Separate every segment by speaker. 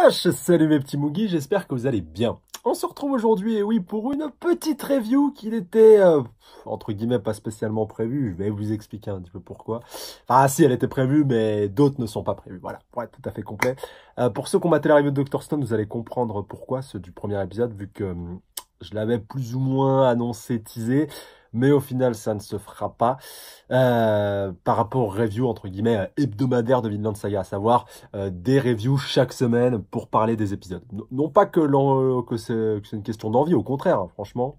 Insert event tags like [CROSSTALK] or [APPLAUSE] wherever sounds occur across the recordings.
Speaker 1: Yash Salut mes petits Moogies, j'espère que vous allez bien. On se retrouve aujourd'hui, et eh oui, pour une petite review qui n'était, euh, entre guillemets, pas spécialement prévue. Je vais vous expliquer un petit peu pourquoi. Enfin, si, elle était prévue, mais d'autres ne sont pas prévues. Voilà, pour tout à fait complet. Euh, pour ceux qui ont battu la review de Dr. Stone, vous allez comprendre pourquoi, ceux du premier épisode, vu que hum, je l'avais plus ou moins annoncé, teasé mais au final ça ne se fera pas euh, par rapport aux reviews entre guillemets euh, hebdomadaires de Vinland Saga, à savoir euh, des reviews chaque semaine pour parler des épisodes. non pas que, que c'est une question d'envie, au contraire, hein, franchement,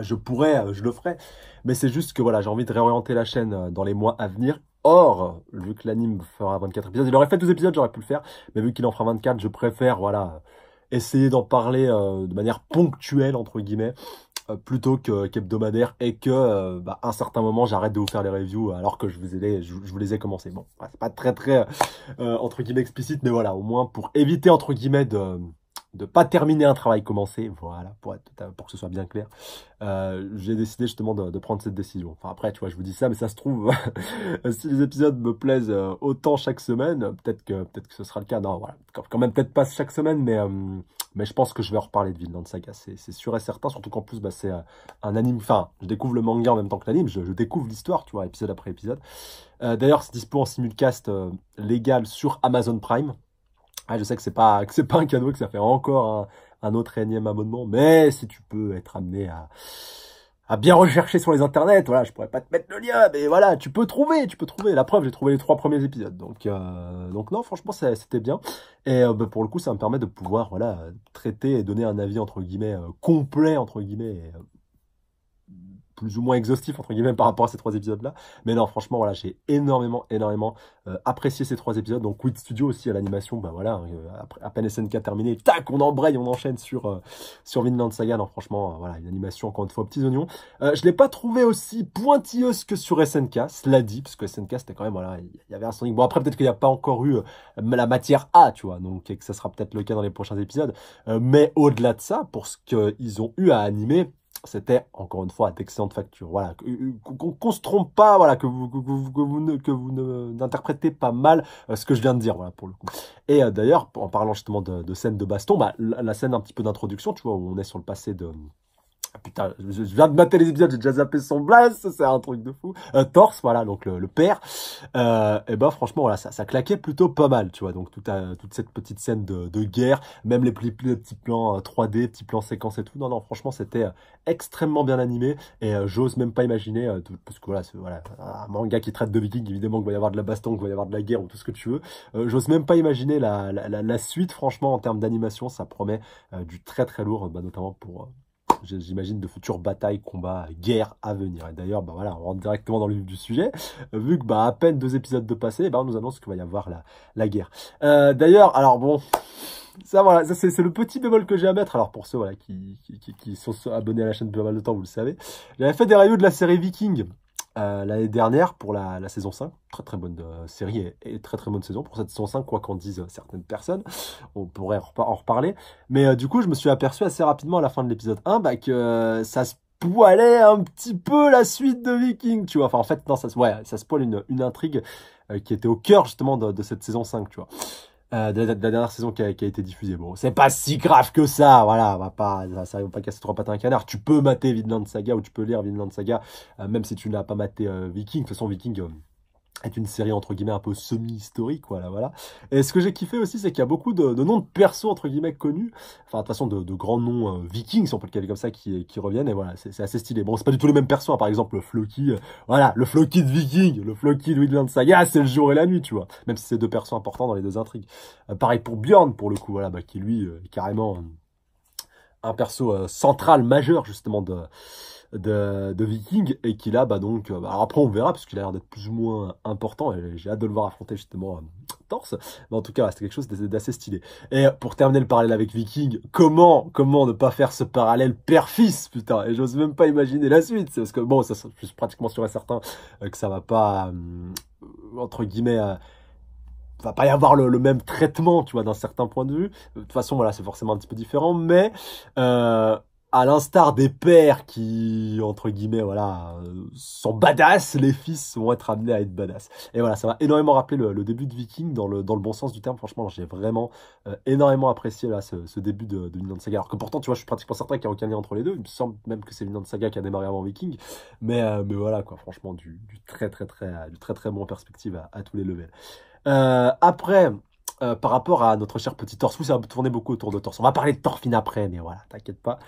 Speaker 1: je pourrais, je le ferais, mais c'est juste que voilà, j'ai envie de réorienter la chaîne dans les mois à venir Or, vu que l'anime fera 24 épisodes, il aurait fait 12 épisodes, j'aurais pu le faire, mais vu qu'il en fera 24, je préfère, voilà, essayer d'en parler de manière ponctuelle, entre guillemets, euh, plutôt qu'hebdomadaire et que euh, bah, à un certain moment j'arrête de vous faire les reviews alors que je vous, ai, je, vous les ai commencé. Bon, c'est pas très très euh, entre guillemets explicite, mais voilà, au moins pour éviter entre guillemets de de pas terminer un travail commencé, voilà, pour, pour que ce soit bien clair, euh, j'ai décidé justement de, prendre cette décision. Enfin après, tu vois, je vous dis ça, mais ça se trouve, [LAUGHS] si les épisodes me plaisent euh, autant chaque semaine, peut-être que peut que ce sera le cas. Non, voilà, quand même peut-être pas chaque semaine, mais euh, mais je pense que je vais reparler de de Saga, c'est sûr et certain. Surtout qu'en plus, bah, c'est un anime. Enfin, je découvre le manga en même temps que l'anime, je, découvre l'histoire, tu vois, épisode après épisode. D'ailleurs, c'est dispo en simulcast légal sur Amazon Prime. Ah, je sais que c'est pas que c'est pas un cadeau, que ça fait encore un, autre énième abonnement, mais si tu peux être amené à bien rechercher sur les internets, voilà, je pourrais pas te mettre le lien, mais voilà, tu peux trouver, tu peux trouver. La preuve, j'ai trouvé les trois premiers épisodes, donc euh, donc non, franchement, c'était bien. Et euh, bah, pour le coup, ça me permet de pouvoir voilà traiter et donner un avis entre guillemets euh, complet entre guillemets plus ou moins exhaustif entre guillemets par rapport à ces trois épisodes là mais non franchement voilà j'ai énormément énormément euh, apprécié ces trois épisodes donc with Studio aussi à l'animation ben voilà hein, euh, après, à peine SNK terminé tac on embraye on enchaîne sur euh, sur Vinland Saga non franchement voilà une animation encore une fois aux petits oignons je l'ai pas trouvé aussi pointilleuse que sur SNK cela dit parce que SNK c'était quand même voilà il y avait un Sonic bon après peut-être qu'il n'y a pas encore eu la matière A tu vois donc et que ça sera peut-être le cas dans les prochains épisodes mais au-delà de ça pour ce qu'ils ont eu à animer c'était encore une fois d'excellentes facture. Voilà, euh, qu'on se trompe pas, voilà, que vous que vous, que vous n'interprétez pas mal euh, ce que je viens de dire, voilà pour le coup. Et euh, d'ailleurs, en parlant justement de, scène de baston, bah, la, la, scène un petit peu d'introduction, tu vois, où on est sur le passé de ah, putain, je, viens de mater les épisodes, j'ai déjà zappé son blast, c'est un truc de fou. Euh, Torse, voilà, donc le, père. Euh, et ben franchement, voilà, ça, ça claquait plutôt pas mal, tu vois. Donc toute, toute cette petite scène de, guerre, même les, les, petits plans 3D, euh, petits plans séquences et tout. Non, non, franchement, c'était extrêmement bien animé et j'ose même pas imaginer, parce que voilà, voilà, un manga qui traite de Viking, évidemment qu'il va y avoir de la baston, qu'il va y avoir de la guerre ou tout ce que tu veux. j'ose même pas imaginer la, suite, franchement, en termes d'animation, ça promet du très très lourd, bah, notamment pour j'imagine, de futures batailles, combats, guerres à venir. Et d'ailleurs, bah voilà, on rentre directement dans le vif du sujet, euh, vu que bah, à peine deux épisodes de passé, bah, on nous annonce qu'il va y avoir la, guerre. Euh, d'ailleurs, alors bon, ça voilà, c'est le petit bémol que j'ai à mettre. Alors pour ceux voilà, qui, qui, sont abonnés à la chaîne depuis pas mal de temps, vous le savez, j'avais fait des reviews de la série Viking. Euh, l'année dernière pour la, saison 5. Très très bonne euh, série et, très très bonne saison pour cette saison 5, quoi qu'en disent euh, certaines personnes. On pourrait en reparler. Mais du coup, je me suis aperçu assez rapidement à la fin de l'épisode 1 bah, que ça se poilait un petit peu la suite de Viking, tu vois. Enfin, en fait, non, ça, ouais, ça une, intrigue qui était au cœur justement de, de cette saison 5, tu vois. Euh, de, la, dernière saison qui a, été diffusée. Bon, c'est pas si grave que ça, voilà, on va pas, ça va pas casser trois pattes à un canard. Tu peux mater Vinland Saga ou tu peux lire Vinland Saga, euh, même si tu n'as pas maté euh, Viking. De toute façon, Viking est une série entre guillemets un peu semi-historique, voilà, voilà. Et ce que j'ai kiffé aussi, c'est qu'il y a beaucoup de, noms de persos entre guillemets connus, enfin de toute façon de, grands noms euh, vikings, si on peut le comme ça, qui, reviennent, et voilà, c'est assez stylé. Bon, c'est pas du tout les mêmes persos, hein. par exemple le Floki, euh, voilà, le Floki de viking, le Floki de ça Saga, c'est le jour et la nuit, tu vois, même si c'est deux persos importants dans les deux intrigues. Euh, pareil pour Bjorn, pour le coup, voilà, bah, qui lui, est carrément un perso central, majeur, justement, de de, Viking et qu'il a, bah donc, euh, bah, après on verra puisqu'il a l'air d'être plus ou moins important et j'ai hâte de le voir affronter justement euh, Torse. Mais en tout cas, c'est quelque chose d'assez stylé. Et pour terminer le parallèle avec Viking, comment, comment ne pas faire ce parallèle père-fils, putain Et j'ose même pas imaginer la suite, parce que bon, ça, je suis pratiquement sûr et certain euh, que ça va pas, entre guillemets, va pas y avoir le, même traitement, tu vois, d'un certain point de vue. De toute façon, voilà, c'est forcément un petit peu différent, mais à l'instar des pères qui, entre guillemets, voilà, euh, sont badass, les fils vont être amenés à être badass. Et voilà, ça m'a énormément rappelé le, début de Viking dans le, dans le bon sens du terme. Franchement, j'ai vraiment euh, énormément apprécié là ce, début de, de Saga. Alors que pourtant, tu vois, je suis pratiquement certain qu'il n'y a aucun lien entre les deux. Il me semble même que c'est de Saga qui a démarré avant Viking. Mais, euh, mais voilà, quoi, franchement, du, très, très, très, du très, très bon perspective à, tous les levels. après, par rapport à notre cher petit torse. où ça va tourner beaucoup autour de torse. On va parler de Thorfinn après, mais voilà, t'inquiète pas.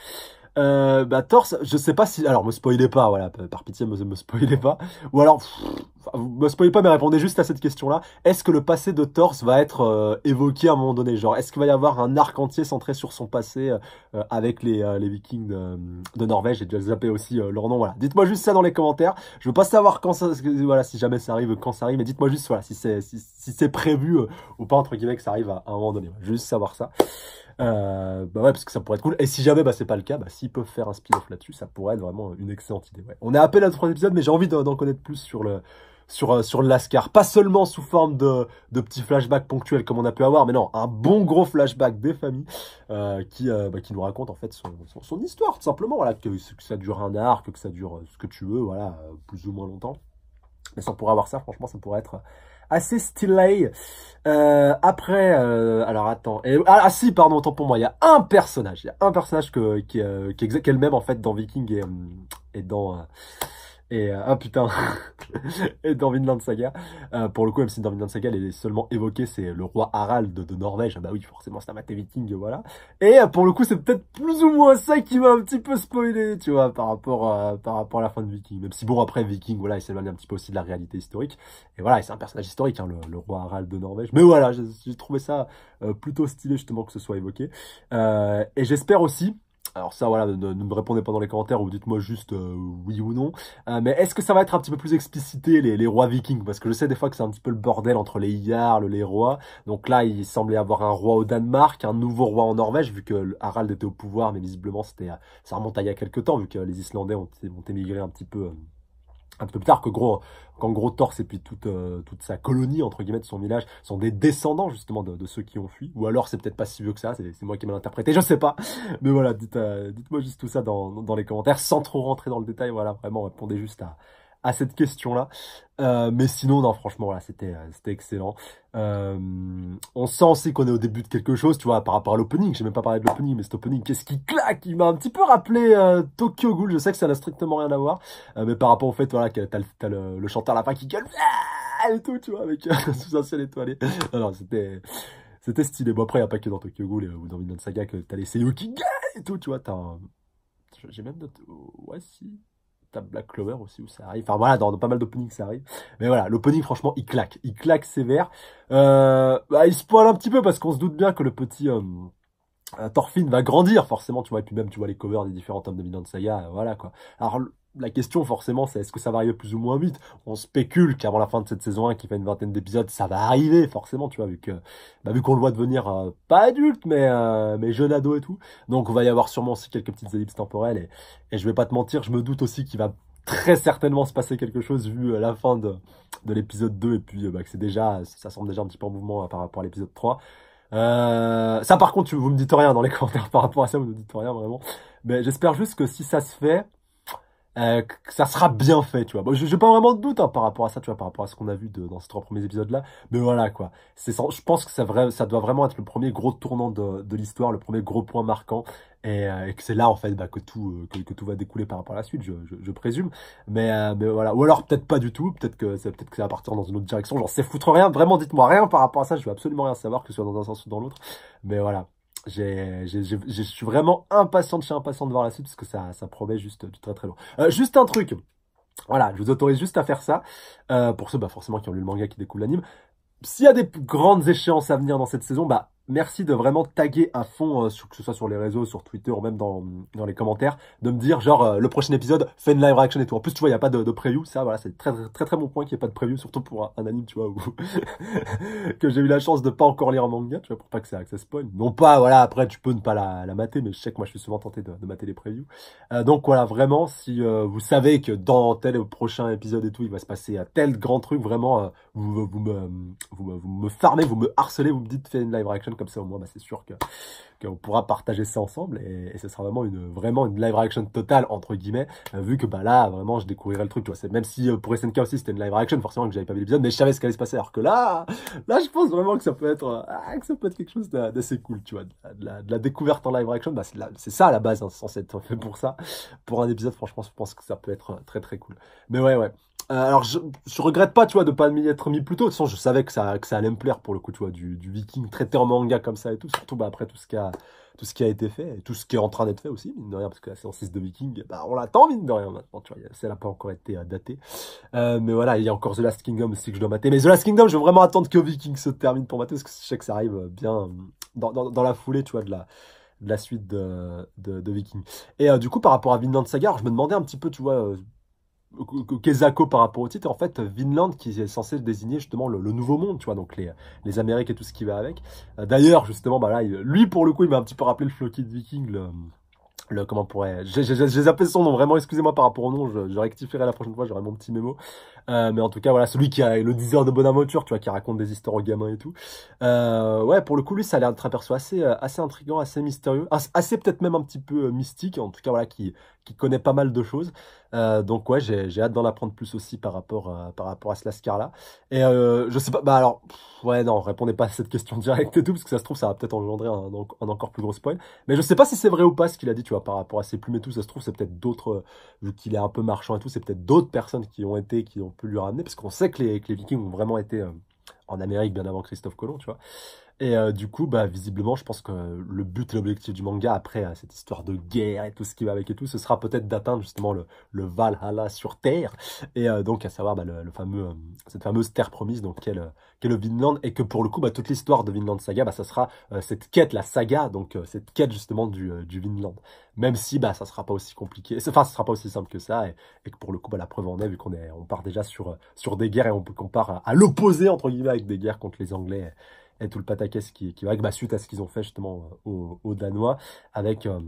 Speaker 1: Euh, bah Torse, je sais pas si... Alors, me spoilez pas, voilà, par pitié, me, me spoilez pas. Ou alors, pff, me spoilez pas, mais répondez juste à cette question-là. Est-ce que le passé de Torse va être euh, évoqué à un moment donné Genre, est-ce qu'il va y avoir un arc entier centré sur son passé euh, euh, avec les, les Vikings de, de Norvège J'ai déjà zappé aussi leur nom, voilà. Dites-moi juste ça dans les commentaires. Je veux pas savoir quand ça... Voilà, si jamais ça arrive, quand ça arrive, mais dites-moi juste, voilà, si c'est si, c'est prévu ou pas, entre guillemets, que ça arrive à, à un moment donné. Juste savoir ça. Euh, bah ouais, parce que ça pourrait être cool. Et si jamais bah, c'est pas le cas, bah, s'ils peuvent faire un spin-off là-dessus, ça pourrait être vraiment une excellente idée. Ouais. On est à peine à trois épisodes, mais j'ai envie d'en connaître plus sur le sur euh, sur Lascar. Pas seulement sous forme de, de petits flashbacks ponctuels comme on a pu avoir, mais non, un bon gros flashback des familles euh, qui euh, bah, qui nous raconte en fait son, son, histoire tout simplement. Voilà, que, ça dure un arc, que ça dure ce que tu veux, voilà, plus ou moins longtemps. Mais ça pourrait avoir ça, franchement, ça pourrait être assez stylé. Euh, après, euh, alors attends, et, ah, ah, si, pardon, autant pour moi, il y a un personnage, il y a un personnage que, qui, euh, est, le même en fait dans Viking et dans et euh, ah putain [LAUGHS] et dans Vinland Saga euh, pour le coup même si dans Vinland Saga elle est seulement évoquée c'est le roi Harald de, Norvège ah bah oui forcément c'est un maté viking voilà et euh, pour le coup c'est peut-être plus ou moins ça qui m'a un petit peu spoilé tu vois par rapport à, par rapport à la fin de Viking même si bon après Viking voilà il s'éloigne un petit peu aussi de la réalité historique et voilà c'est un personnage historique hein, le, le, roi Harald de Norvège mais voilà j'ai trouvé ça plutôt stylé justement que ce soit évoqué et j'espère aussi alors ça, voilà, ne, me répondez pas dans les commentaires ou dites-moi juste euh, oui ou non. Euh, mais est-ce que ça va être un petit peu plus explicité, les, rois vikings Parce que je sais des fois que c'est un petit peu le bordel entre les Jarls, les rois. Donc là, il semblait avoir un roi au Danemark, un nouveau roi en Norvège, vu que Harald était au pouvoir, mais visiblement, c'était euh, ça remonte à il y a quelques temps, vu que les Islandais ont, ont émigré un petit peu un peu plus tard que gros quand gros torse et puis toute euh, toute sa colonie entre guillemets de son village sont des descendants justement de, ceux qui ont fui ou alors c'est peut-être pas si vieux que ça c'est moi qui ai mal interprété je sais pas [LAUGHS] mais voilà dites euh, dites-moi juste tout ça dans, dans les commentaires sans trop rentrer dans le détail voilà vraiment répondez juste à à cette question-là. Euh, mais sinon, non, franchement, voilà, c'était, euh, c'était excellent. Euh, on sent aussi qu'on est au début de quelque chose, tu vois, par rapport à l'opening. J'ai même pas parlé de l'opening, mais cet opening, qu'est-ce qui claque Il m'a un petit peu rappelé Tokyo Ghoul. Je sais que ça n'a strictement rien à voir, mais par rapport au fait, voilà, que t'as, le, le, chanteur la bas qui gueule ah, et tout, tu vois, avec [LAUGHS] sous un ciel étoilé. Alors, c'était c'était stylé. Bon, après, il n'y a pas que dans Tokyo Ghoul ou dans Vinland Saga que t'as les Seiyu qui et tout, tu vois, t'as J'ai même... D'autres... Ouais, si... T'as Black Clover aussi où ça arrive. Enfin voilà, dans, pas mal d'openings ça arrive. Mais voilà, l'opening franchement il claque, il claque sévère. Euh, bah, il spoil un petit peu parce qu'on se doute bien que le petit euh, euh Thorfinn va grandir forcément, tu vois. Et puis même tu vois les covers des différents tomes de Vinland Saga, euh, voilà quoi. Alors la question forcément c'est est-ce que ça va arriver plus ou moins vite On spécule qu'avant la fin de cette saison 1 qui fait une vingtaine d'épisodes, ça va arriver forcément, tu vois, vu que bah, vu qu'on le voit devenir euh, pas adulte mais euh, mais jeune ado et tout. Donc on va y avoir sûrement aussi quelques petites ellipses temporelles et, et je vais pas te mentir, je me doute aussi qu'il va très certainement se passer quelque chose vu euh, la fin de, de l'épisode 2 et puis bah, que c'est déjà ça semble déjà un petit peu en mouvement par rapport à l'épisode 3. ça par contre, vous me dites rien dans les [LAUGHS] commentaires par rapport à ça, vous me dites rien vraiment. Mais j'espère juste que si ça se fait, euh, que ça sera bien fait, tu vois. Bon, je pas vraiment de doute hein, par rapport à ça, tu vois, par rapport à ce qu'on a vu de, dans ces trois premiers épisodes-là. Mais voilà, quoi. C'est, je pense que ça, vrai, ça doit vraiment être le premier gros tournant de, de l'histoire, le premier gros point marquant. Et, euh, et que c'est là, en fait, bah, que, tout, euh, que, tout va découler par rapport à la suite, je, je, je présume. Mais, euh, mais voilà. Ou alors, peut-être pas du tout. Peut-être que, peut être que ça va partir dans une autre direction. J'en sais foutre rien. Vraiment, dites-moi rien par rapport à ça. Je veux absolument rien savoir, que ce soit dans un sens ou dans l'autre. Mais voilà je suis vraiment impatient de de voir la suite parce que ça, ça promet juste du très très long. Euh, juste un truc, voilà, je vous autorise juste à faire ça, euh, pour ceux bah, forcément qui ont lu le manga qui découle l'anime. S'il y a des grandes échéances à venir dans cette saison, bah merci de vraiment taguer à fond, euh, que ce soit sur les réseaux, sur Twitter ou même dans, dans les commentaires, de me dire genre euh, le prochain épisode, fais une live reaction et tout. En plus, tu vois, il n'y a pas de, de preview, ça voilà, c'est très, très très bon point qu'il n'y ait pas de preview, surtout pour un, anime, tu vois, où [LAUGHS] que j'ai eu la chance de pas encore lire en manga, tu vois, pour pas que ça, que ça Non pas, voilà, après tu peux ne pas la, la mater, mais je sais que moi je suis souvent tenté de, de mater les previews. Euh, donc voilà, vraiment, si euh, vous savez que dans tel prochain épisode et tout, il va se passer tel grand truc, vraiment, vous, vous, me, vous, me, vous me farmez, vous me harcelez, vous me dites fais une live reaction comme ça au moins, bah, c'est sûr qu'on pourra partager ça ensemble et, ce sera vraiment une, vraiment une live reaction totale, entre guillemets, euh, vu que bah, là, vraiment, je découvrirai le truc, tu vois. Même si euh, pour SNK aussi, c'était une live reaction, forcément que j'avais pas vu l'épisode, mais je savais ce qu'allait se passer, alors que là, là, je pense vraiment que ça peut être, euh, que ça peut être quelque chose d'assez cool, tu vois. De la, découverte en live reaction, bah, c'est ça à la base, hein, c'est censé être fait pour ça. Pour un épisode, franchement, je pense que ça peut être très très cool. Mais ouais, ouais. Euh, alors je, je, regrette pas, tu vois, de pas m'y être mis plus tôt. De toute façon, je savais que ça, que ça allait me plaire pour le coup, tu vois, du, du viking traité en manga comme ça et tout. Surtout bah, après tout ce qui a tout ce qui a été fait et tout ce qui est en train d'être fait aussi, mine de rien, parce que la séance 6 de Viking, bah, on l'attend, mine de rien, maintenant, tu vois, celle n'a pas encore été euh, datée. Euh, mais voilà, il y a encore The Last Kingdom aussi que je dois mater. Mais The Last Kingdom, je veux vraiment attendre que Viking se termine pour mater, parce que je sais que ça arrive euh, bien dans, dans, dans la foulée, tu vois, de la, de la suite de, de, de Viking. Et du coup, par rapport à Vinland Saga, je me demandais un petit peu, tu vois, Kezako par rapport au titre, en fait, Vinland qui est censé désigner justement le, nouveau monde, tu vois, donc les, les Amériques et tout ce qui va avec. Euh, d'ailleurs, justement, bah là, lui pour le coup, il m'a un petit peu rappelé le Floki de Viking, le, comment pourrait j'ai appelé son nom vraiment excusez-moi par rapport au nom je, je rectifierai la prochaine fois j'aurai mon petit mémo euh, mais en tout cas, voilà, celui qui a le diseur de bonne aventure, tu vois, qui raconte des histoires aux gamins et tout. Euh, ouais, pour le coup, lui, ça a l'air d'être un perso assez, euh, assez intriguant, assez mystérieux, assez peut-être même un petit peu euh, mystique, en tout cas, voilà, qui, qui connaît pas mal de choses. Euh, donc ouais, j'ai hâte d'en apprendre plus aussi par rapport, par rapport à ce Lascar-là. Et euh, je sais pas, bah alors, ouais non, répondez pas à cette question [LAUGHS] directe et tout, parce que ça se trouve, ça va peut-être engendrer un, un, encore plus gros spoil. Mais je sais pas si c'est vrai ou pas ce qu'il a dit, tu vois, par rapport à ses plumes et tout, ça se trouve, c'est peut-être d'autres, vu qu'il est un peu marchand et tout, c'est peut-être d'autres personnes qui ont été, qui ont on peut lui ramener, parce qu'on sait que les, que les Vikings ont vraiment été euh, en Amérique bien avant Christophe Colomb, tu vois. Et euh, du coup, bah, visiblement, je pense que le but et l'objectif du manga, après euh, cette histoire de guerre et tout ce qui va avec et tout, ce sera peut-être d'atteindre justement le, le, Valhalla sur Terre, et euh, donc à savoir bah, le, le, fameux, cette fameuse Terre promise, donc qu'est le, le, Vinland, et que pour le coup, bah, toute l'histoire de Vinland Saga, bah, ça sera cette quête, la saga, donc cette quête justement du, du, Vinland. Même si bah, ça sera pas aussi compliqué, enfin, ne sera pas aussi simple que ça, et, et que pour le coup, bah, la preuve en est, vu qu'on on part déjà sur, sur des guerres et on, on part à, l'opposé, entre guillemets, avec des guerres contre les Anglais et tout le pataquès qui, qui va avec, bah, suite à ce qu'ils ont fait justement euh, aux Danois, avec euh,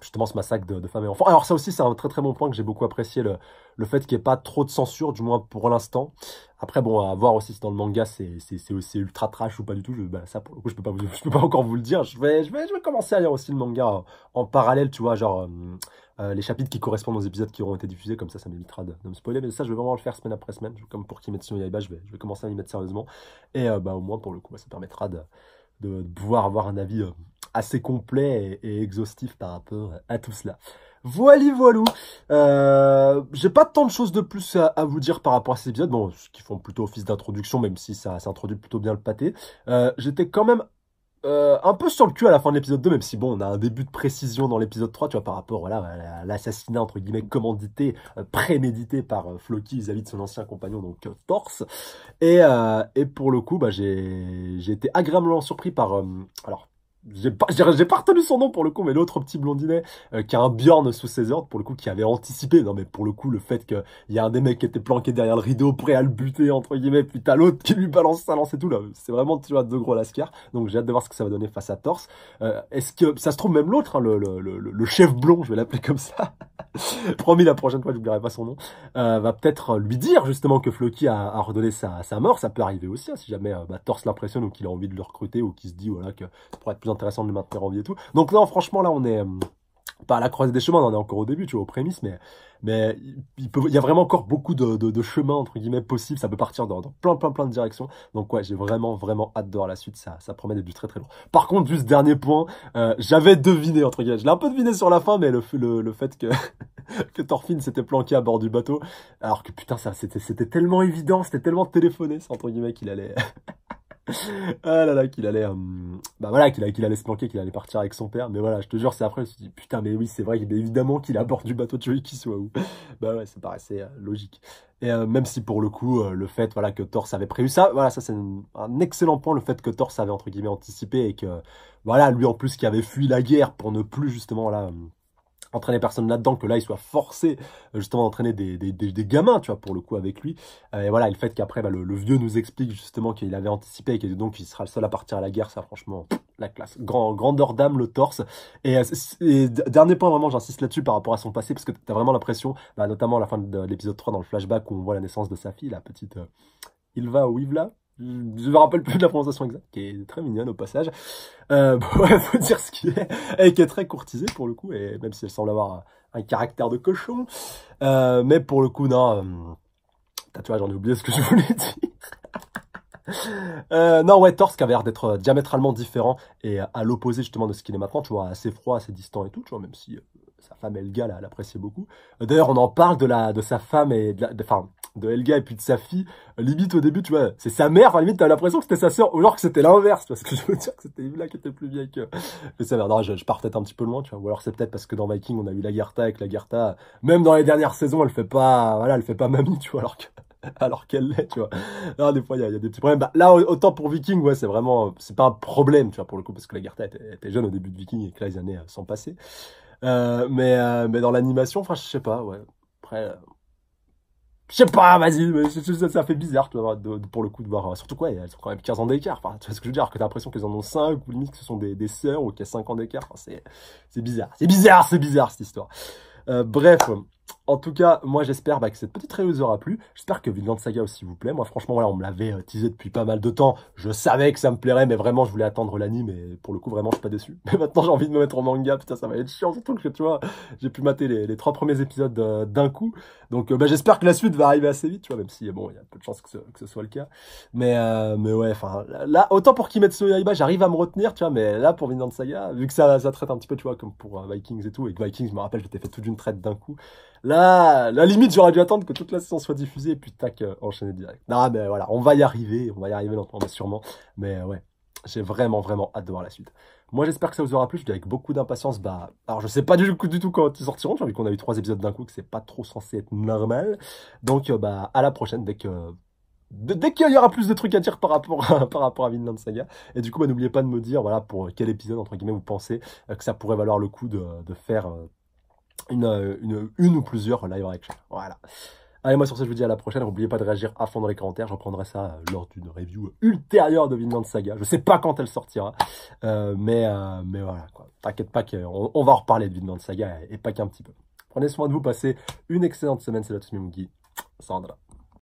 Speaker 1: justement ce massacre de, femmes et enfants. Alors ça aussi c'est un très très bon point que j'ai beaucoup apprécié, le, le fait qu'il n'y ait pas trop de censure, du moins pour l'instant. Après bon, à voir aussi si dans le manga c'est aussi ultra trash ou pas du tout, je, bah, ça pour le coup je peux pas, vous, [LAUGHS] je peux pas encore vous le dire, je vais, je, vais, je vais commencer à lire aussi le manga en, parallèle, tu vois, genre euh, euh, les chapitres qui correspondent aux épisodes qui auront été diffusés, comme ça ça m'évitera de, me spoiler, mais ça je vais vraiment le faire semaine après semaine, comme pour Kimetsu no Yaiba, je vais, je vais commencer à m'y mettre sérieusement, et euh, bah, au moins pour le coup bah, ça permettra de, de, pouvoir avoir un avis assez complet et, exhaustif par rapport à tout cela. Voilà, voilou. Euh, j'ai pas tant de choses de plus à, vous dire par rapport à cet épisode, bon, qui font plutôt office d'introduction, même si ça, introduit plutôt bien le pâté. Euh, j'étais quand même euh, un peu sur le cul à la fin de l'épisode 2, même si bon, on a un début de précision dans l'épisode 3, tu vois, par rapport à l'assassinat, entre guillemets, commandité, prémédité par Floki vis-à-vis de son ancien compagnon, donc Torse. Et, et pour le coup, bah, j'ai été agréablement surpris par, alors, j'ai pas, j'ai pas retenu son nom pour le coup, mais l'autre petit blondinet euh, qui a un Bjorn sous ses ordres pour le coup, qui avait anticipé. Non mais pour le coup, le fait qu'il y a un des mecs qui était planqué derrière le rideau, prêt à le buter entre guillemets, puis t'as l'autre qui lui balance sa lance et tout là. C'est vraiment tu vois deux gros lascars. Donc j'ai hâte de voir ce que ça va donner face à Torse. Euh, est-ce que ça se trouve même l'autre, hein, le, le, le, chef blond, je vais l'appeler comme ça. [LAUGHS] Promis la prochaine fois, j'oublierai pas son nom. Euh, va peut-être lui dire justement que Floki a, a redonné sa, sa, mort. Ça peut arriver aussi hein, si jamais bah, Torse l'impressionne ou qu'il a envie de le recruter ou qu'il se dit voilà que être intéressant de le maintenir en vie et tout. Donc non, franchement, là, on est hum, pas à la croisée des chemins, on est encore au début, tu vois, aux prémices, mais mais il, y a vraiment encore beaucoup de, chemins entre guillemets possibles. Ça peut partir dans, plein plein plein de directions. Donc ouais, j'ai vraiment vraiment hâte de voir la suite. Ça ça promet d'être du très très lourd. Par contre, juste dernier point, euh, j'avais deviné entre guillemets, je l'ai un peu deviné sur la fin, mais le fait que [LAUGHS] que Thorfinn s'était planqué à bord du bateau, alors que putain ça c'était tellement évident, c'était tellement téléphoné, entre guillemets qu'il allait [LAUGHS] [LAUGHS] ah là là, qu'il allait. Euh, bah voilà, qu'il allait se planquer, qu'il allait partir avec son père. Mais voilà, je te jure, c'est après, je me suis dit, putain, mais oui, c'est vrai, mais évidemment qu'il est bord du bateau de qu'il soit où. bah ouais, ça paraissait euh, logique. Et euh, même si pour le coup, le fait voilà, que Thor avait prévu ça, voilà, ça c'est un excellent point, le fait que Thor avait entre guillemets anticipé et que, voilà, lui en plus qui avait fui la guerre pour ne plus justement, là entraîner personne là-dedans, que là il soit forcé euh, justement d'entraîner des, des, des, gamins, tu vois, pour le coup avec lui. Euh, et voilà, le fait qu'après bah, le, vieux nous explique justement qu'il avait anticipé et qu'il donc il sera le seul à partir à la guerre, ça franchement la classe, Grand, grandeur d'âme, le torse. Et, euh, dernier point vraiment, j'insiste là-dessus par rapport à son passé, parce que t'as vraiment l'impression, bah, notamment à la fin de, l'épisode 3 dans le flashback où on voit la naissance de sa fille, la petite euh, Ilva ou Ivla, je me rappelle plus de la prononciation exacte, qui est très mignonne au passage. Euh, [LAUGHS] faut dire ce qui est, et qui est très courtisée pour le coup, et même si elle semble avoir un, caractère de cochon. Euh, mais pour le coup, non. T'as tu vois, j'en ai oublié ce que je voulais dire. [LAUGHS] Euh, non, ouais, Thor, avait l'air d'être diamétralement différent et à l'opposé justement de ce qu'il est maintenant, tu vois, assez froid, assez distant et tout, tu vois, même si euh, sa femme Elga, là, elle appréciait beaucoup. D'ailleurs, on en parle de, la, de sa femme et de, la, enfin, de Elga et puis de sa fille. Limite, au début, tu vois, c'est sa mère. Enfin, limite, t'as l'impression que c'était sa sœur, ou alors que c'était l'inverse, parce que je veux dire que c'était Libit qui était plus vieille que, que sa mère. je, je pars peut-être un petit peu loin, tu vois. Ou alors, c'est peut-être parce que dans Viking, on a eu la Gerta avec la Gerta. Même dans les dernières saisons, elle fait pas, voilà, elle fait pas mamie, tu vois, alors que [LAUGHS] alors qu'elle l'est, tu vois. Alors, des fois, il y, a des petits problèmes. Bah, là, autant pour Viking, ouais, c'est vraiment, c'est pas un problème, tu vois, pour le coup, parce que la Gerta était, jeune au début de Viking et que les années euh, sont passées. Euh, mais, euh, mais dans l'animation, enfin, je sais pas, ouais. Après, euh, je sais pas, vas-y, ça, fait bizarre, tu pour le coup, de voir. Surtout quoi, elles sont quand même 15 ans d'écart, enfin, tu vois ce que je veux dire, que t'as l'impression qu'elles en ont 5, ou limite que ce sont des, des sœurs, ou qu'il y a 5 ans d'écart, enfin, c'est bizarre, c'est bizarre, c'est bizarre cette histoire. bref. En tout cas, moi j'espère bah, que cette petite review aura plu. J'espère que Vinland Saga aussi vous plaît. Moi franchement, on me l'avait euh, teasé depuis pas mal de temps. Je savais que ça me plairait, mais vraiment je voulais attendre l'anime et pour le coup vraiment je suis pas déçu. [LAUGHS] Mais maintenant j'ai envie de me mettre au manga, putain ça va être chiant, surtout que tu vois, j'ai pu mater les, trois premiers épisodes euh, d'un coup. Donc euh, bah, j'espère que la suite va arriver assez vite, tu vois, même si bon, il y a peu de chances que ce, soit le cas. Mais, mais ouais, enfin là, autant pour Kimetsu Yaiba, j'arrive à me retenir, tu vois, mais là pour Vinland Saga, vu que ça, traite un petit peu, tu vois, comme pour Vikings et tout, et que Vikings, je me rappelle, j'étais fait toute une traite d'un coup. Là, la limite, j'aurais dû attendre que toute la saison soit diffusée et puis tac, euh, enchaîner direct. Non, mais voilà, on va y arriver, on va y arriver lentement, va sûrement. Mais euh, ouais, j'ai vraiment, vraiment hâte de voir la suite. Moi, j'espère que ça vous aura plu. Je dis avec beaucoup d'impatience. Bah, alors, je sais pas du, coup, du tout quand ils sortiront. J'ai vu qu'on a eu trois épisodes d'un coup, que c'est pas trop censé être normal. Donc, euh, bah, à la prochaine dès que. dès qu'il y aura plus de trucs à dire par rapport à, par rapport à Vinland Saga. Et du coup, bah, n'oubliez pas de me dire, voilà, pour quel épisode, entre guillemets, vous pensez que ça pourrait valoir le coup de, de faire. Euh, une, une, ou plusieurs live action. Voilà. Allez, moi sur ce, je vous dis à la prochaine. N'oubliez pas de réagir à fond dans les commentaires. Je prendrai ça euh, lors d'une review ultérieure de Vinland Saga. Je sais pas quand elle sortira, euh, mais, mais voilà. T'inquiète pas qu'on on va en reparler de Vinland Saga et, pas qu'un petit peu. Prenez soin de vous, passez une excellente semaine. C'est la Mimouki. Sandra.